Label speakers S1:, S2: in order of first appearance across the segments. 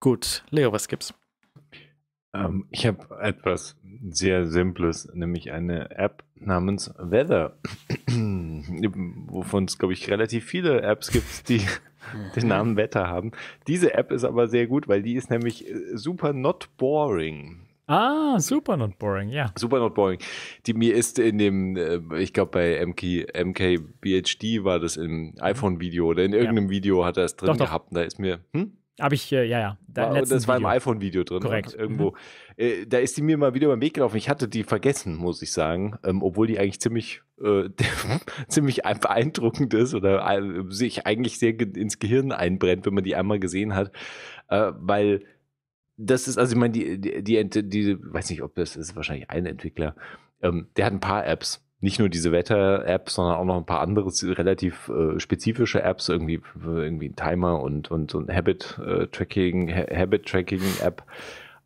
S1: Gut, Leo, was gibt's?
S2: Ähm, ich habe etwas sehr Simples, nämlich eine App namens Weather, wovon es, glaube ich, relativ viele Apps gibt, die den Namen Wetter haben. Diese App ist aber sehr gut, weil die ist nämlich äh, super not boring. Ah, super not boring, ja. Super not boring. Die mir ist in dem, äh, ich glaube bei MK, MKBHD war das im mhm. iPhone-Video oder in irgendeinem ja. Video hat er es drin doch, doch. gehabt. Und da ist mir, hm? Habe ich, äh, ja, ja. Da, war, das Video. war im iPhone-Video drin. Korrekt. Irgendwo. Mhm. Äh, da ist die mir mal wieder über den Weg gelaufen. Ich hatte die vergessen, muss ich sagen. Ähm, obwohl die eigentlich ziemlich, äh, ziemlich beeindruckend ist oder äh, sich eigentlich sehr ins Gehirn einbrennt, wenn man die einmal gesehen hat. Äh, weil das ist, also ich meine, die, die, die, die, weiß nicht, ob das ist, wahrscheinlich ein Entwickler. Ähm, der hat ein paar Apps nicht nur diese Wetter-App, sondern auch noch ein paar andere relativ äh, spezifische Apps, irgendwie, irgendwie ein Timer und, und, und Habit-Tracking, äh, Habit-Tracking-App.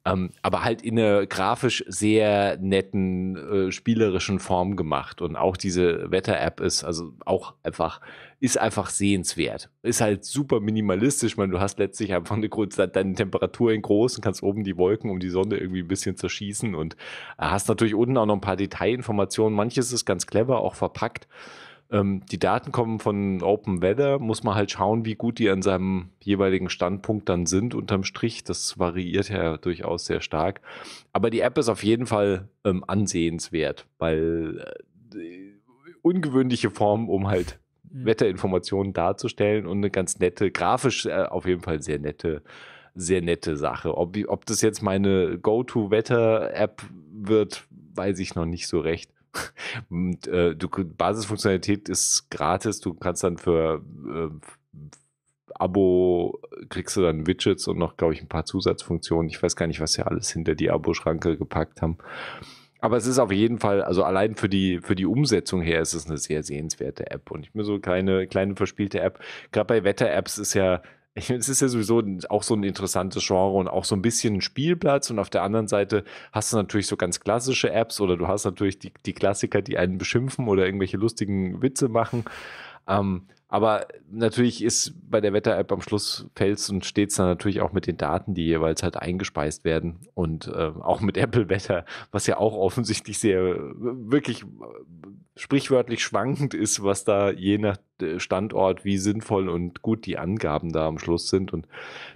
S2: Ähm, aber halt in einer grafisch sehr netten, äh, spielerischen Form gemacht. Und auch diese Wetter-App ist also auch einfach, ist einfach sehenswert. Ist halt super minimalistisch. Ich meine, du hast letztlich einfach eine große, deine Temperatur in groß und kannst oben die Wolken um die Sonne irgendwie ein bisschen zerschießen und äh, hast natürlich unten auch noch ein paar Detailinformationen. Manches ist ganz clever, auch verpackt. Ähm, die Daten kommen von Open Weather, muss man halt schauen, wie gut die an seinem jeweiligen Standpunkt dann sind unterm Strich. Das variiert ja durchaus sehr stark. Aber die App ist auf jeden Fall ähm, ansehenswert, weil äh, ungewöhnliche Form, um halt mhm. Wetterinformationen darzustellen und eine ganz nette, grafisch äh, auf jeden Fall sehr nette sehr nette Sache. Ob, ob das jetzt meine Go-To-Wetter-App wird, weiß ich noch nicht so recht. Und, äh, du, Basisfunktionalität ist gratis. Du kannst dann für äh, Abo kriegst du dann Widgets und noch, glaube ich, ein paar Zusatzfunktionen. Ich weiß gar nicht, was sie alles hinter die Abo-Schranke gepackt haben. Aber es ist auf jeden Fall, also allein für die, für die Umsetzung her ist es eine sehr sehenswerte App und ich bin so keine kleine verspielte App. Gerade bei Wetter-Apps ist ja es ist ja sowieso auch so ein interessantes Genre und auch so ein bisschen ein Spielplatz. Und auf der anderen Seite hast du natürlich so ganz klassische Apps oder du hast natürlich die, die Klassiker, die einen beschimpfen oder irgendwelche lustigen Witze machen. Ähm, aber natürlich ist bei der Wetter-App am Schluss fällt und steht es dann natürlich auch mit den Daten, die jeweils halt eingespeist werden und äh, auch mit Apple Wetter, was ja auch offensichtlich sehr wirklich sprichwörtlich schwankend ist, was da je nach äh, Standort, wie sinnvoll und gut die Angaben da am Schluss sind. Und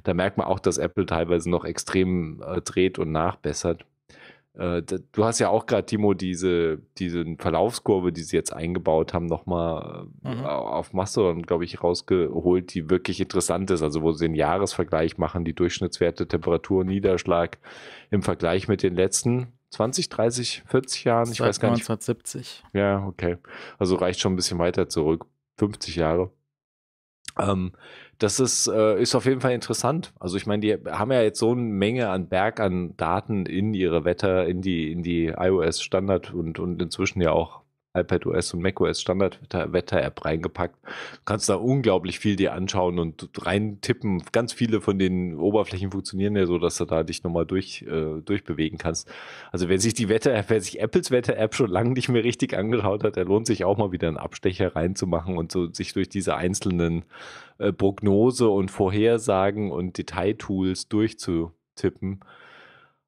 S2: da merkt man auch, dass Apple teilweise noch extrem äh, dreht und nachbessert. Äh, du hast ja auch gerade, Timo, diese, diese Verlaufskurve, die sie jetzt eingebaut haben, nochmal äh, mhm. auf Mastodon, glaube ich, rausgeholt, die wirklich interessant ist. Also, wo sie den Jahresvergleich machen, die Durchschnittswerte, Temperatur, Niederschlag im Vergleich mit den letzten 20, 30, 40 Jahren. Seit ich weiß gar 1970. nicht. 1970. Ja, okay. Also reicht schon ein bisschen weiter zurück. 50 Jahre. Ähm, das ist, äh, ist auf jeden Fall interessant. Also ich meine, die haben ja jetzt so eine Menge an Berg an Daten in ihre Wetter, in die, in die iOS-Standard und, und inzwischen ja auch iPadOS und macOS Standard-Wetter-App reingepackt. Du kannst da unglaublich viel dir anschauen und reintippen. Ganz viele von den Oberflächen funktionieren ja so, dass du da dich nochmal durch, äh, durchbewegen kannst. Also wer sich die Wetter-App, wer sich Apples Wetter-App schon lange nicht mehr richtig angeschaut hat, der lohnt sich auch mal wieder einen Abstecher reinzumachen und so sich durch diese einzelnen äh, Prognose und Vorhersagen und Detailtools durchzutippen.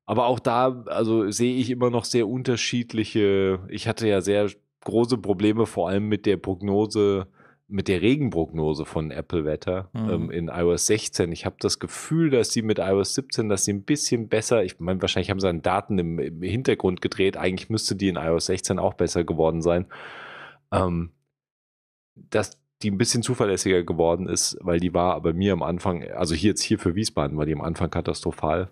S2: Aber auch da, also sehe ich immer noch sehr unterschiedliche. Ich hatte ja sehr große Probleme, vor allem mit der Prognose, mit der Regenprognose von Apple Wetter mhm. ähm, in iOS 16. Ich habe das Gefühl, dass sie mit iOS 17, dass sie ein bisschen besser, ich meine, wahrscheinlich haben sie an Daten im, im, Hintergrund gedreht, eigentlich müsste die in iOS 16 auch besser geworden sein, ähm, dass die ein bisschen zuverlässiger geworden ist, weil die war bei mir am Anfang, also hier jetzt hier für Wiesbaden war die am Anfang katastrophal.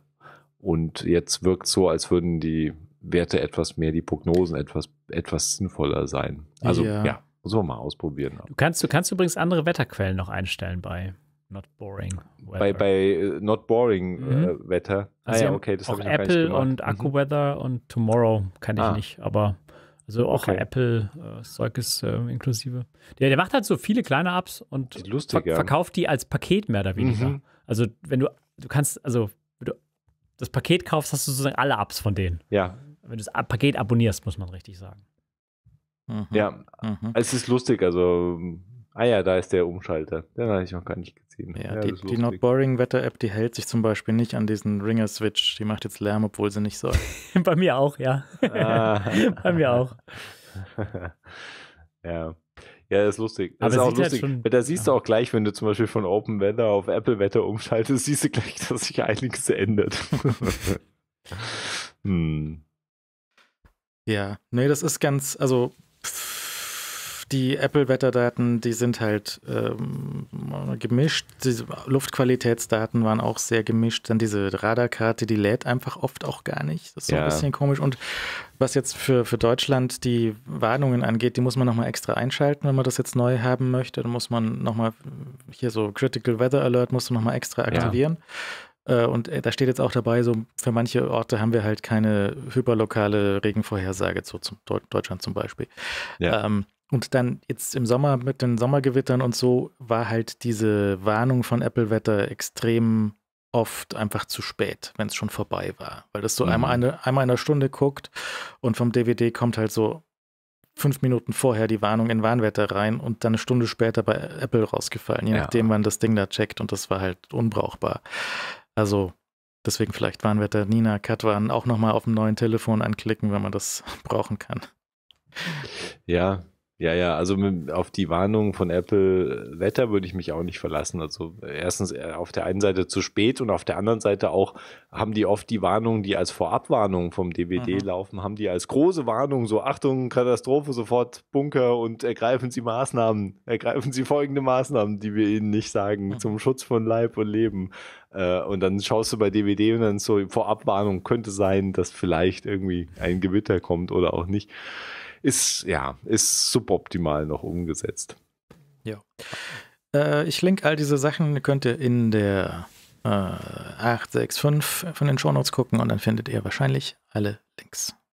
S2: Und jetzt wirkt es so, als würden die Werte etwas mehr, die Prognosen etwas, etwas sinnvoller sein. Also ja, ja muss man mal ausprobieren.
S1: Du kannst, du kannst
S2: übrigens andere Wetterquellen noch einstellen bei Not Boring Weather. Bei, bei äh, Not Boring äh, mhm. äh, Wetter. ah also ja, okay, das habe ich noch Apple und Akku Weather mhm. und Tomorrow kann ich ah. nicht, aber also auch okay. Apple äh, Zeug ist äh, inklusive. Der, der, macht halt so viele kleine Apps und ver verkauft die als Paket mehr oder mhm. weniger. Mhm. Also wenn du, du kannst, also wenn du das Paket kaufst, hast du sozusagen alle Apps von denen. Ja, wenn du das Paket abonnierst,
S1: muss man richtig sagen.
S2: Mhm. Ja, mhm. es ist lustig, also Ah ja, da ist der Umschalter. Den habe ich noch gar nicht gesehen. Ja, ja die, die Not
S1: Boring Wetter App, die hält sich zum Beispiel nicht an diesen Ringer Switch. Die macht jetzt Lärm, obwohl sie nicht soll. Bei mir auch, ja. Ah. Bei mir auch. ja. Ja, ist lustig. Das Aber ist auch halt lustig. Halt schon,
S2: da siehst ja. du auch gleich, wenn du zum Beispiel von Open Weather auf Apple Wetter umschaltest, siehst du gleich, dass sich einiges ändert. hm.
S1: Ja, nee, das ist ganz, also pff, die Apple-Wetterdaten, die sind halt ähm, gemischt. Die Luftqualitätsdaten waren auch sehr gemischt. Dann diese Radarkarte, die lädt einfach oft auch gar nicht. Das ist so ein bisschen komisch. Und was jetzt für, für Deutschland die Warnungen angeht, die muss man nochmal extra einschalten, wenn man das jetzt neu haben möchte. Dann muss man nochmal hier so Critical Weather Alert musst du nochmal extra aktivieren. Ja. Äh, und äh, da steht jetzt auch dabei, so für manche Orte haben wir halt keine hyperlokale Regenvorhersage, so zum Deutschland zum Beispiel. Ja. Ähm, und dann jetzt im Sommer mit den Sommergewittern und so war halt diese Warnung von Apple Wetter extrem oft einfach zu spät, wenn es schon vorbei war. Weil das so mhm. einmal, eine, einmal in der Stunde guckt und vom DVD kommt halt so fünf Minuten vorher die Warnung in Warnwetter rein und dann eine Stunde später bei Apple rausgefallen, je ja. nachdem, man das Ding da checkt und das war halt unbrauchbar. Also deswegen vielleicht Warnwetter Nina Katwan auch nochmal auf dem neuen Telefon anklicken, wenn man das brauchen kann.
S2: Ja, ja, ja, also mit, auf die Warnung von Apple Wetter würde ich mich auch nicht verlassen. Also erstens äh, auf der einen Seite zu spät und auf der anderen Seite auch haben die oft die Warnungen, die als Vorabwarnung vom DVD mhm. laufen, haben die als große Warnung so Achtung, Katastrophe, sofort Bunker und ergreifen Sie Maßnahmen, ergreifen Sie folgende Maßnahmen, die wir Ihnen nicht sagen, mhm. zum Schutz von Leib und Leben. Äh, und dann schaust du bei DVD und dann so Vorabwarnung könnte sein, dass vielleicht irgendwie ein Gewitter kommt oder auch nicht ist, ja, ist suboptimal noch umgesetzt.
S1: Ja. Äh, ich link all diese Sachen, könnt ihr in der äh, 865 von den Shownotes gucken und dann findet ihr wahrscheinlich alle Links.